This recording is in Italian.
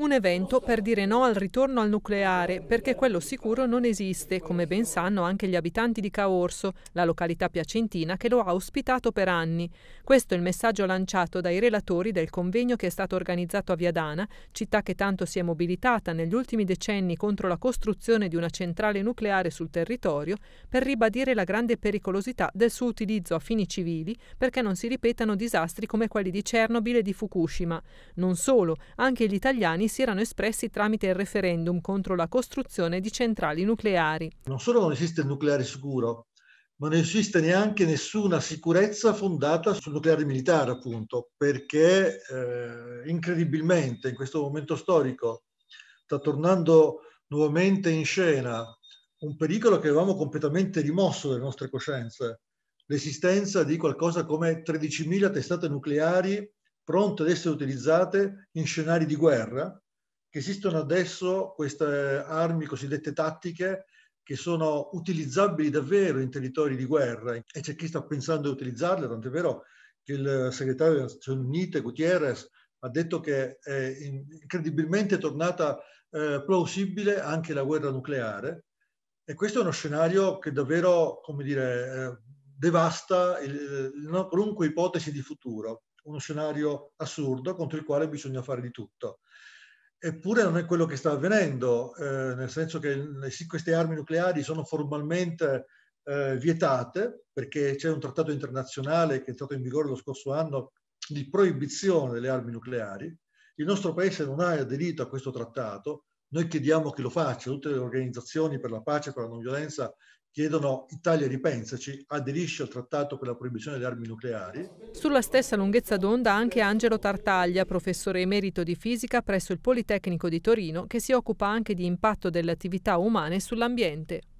Un evento per dire no al ritorno al nucleare, perché quello sicuro non esiste, come ben sanno anche gli abitanti di Caorso, la località piacentina che lo ha ospitato per anni. Questo è il messaggio lanciato dai relatori del convegno che è stato organizzato a Viadana, città che tanto si è mobilitata negli ultimi decenni contro la costruzione di una centrale nucleare sul territorio, per ribadire la grande pericolosità del suo utilizzo a fini civili perché non si ripetano disastri come quelli di Chernobyl e di Fukushima. Non solo, anche gli italiani si erano espressi tramite il referendum contro la costruzione di centrali nucleari. Non solo non esiste il nucleare sicuro, ma non esiste neanche nessuna sicurezza fondata sul nucleare militare, appunto, perché eh, incredibilmente in questo momento storico sta tornando nuovamente in scena un pericolo che avevamo completamente rimosso dalle nostre coscienze, l'esistenza di qualcosa come 13.000 testate nucleari pronte ad essere utilizzate in scenari di guerra, che esistono adesso queste armi cosiddette tattiche che sono utilizzabili davvero in territori di guerra e c'è chi sta pensando di utilizzarle, tant'è vero che il segretario delle Nazioni Unite, Gutierrez, ha detto che è incredibilmente tornata eh, plausibile anche la guerra nucleare e questo è uno scenario che davvero, come dire, eh, devasta il, il, qualunque ipotesi di futuro uno scenario assurdo contro il quale bisogna fare di tutto. Eppure non è quello che sta avvenendo, eh, nel senso che queste armi nucleari sono formalmente eh, vietate perché c'è un trattato internazionale che è stato in vigore lo scorso anno di proibizione delle armi nucleari. Il nostro paese non ha aderito a questo trattato, noi chiediamo che lo faccia, tutte le organizzazioni per la pace e per la non violenza chiedono Italia ripensaci, aderisce al trattato per la proibizione delle armi nucleari. Sulla stessa lunghezza d'onda anche Angelo Tartaglia, professore emerito di fisica presso il Politecnico di Torino, che si occupa anche di impatto delle attività umane sull'ambiente.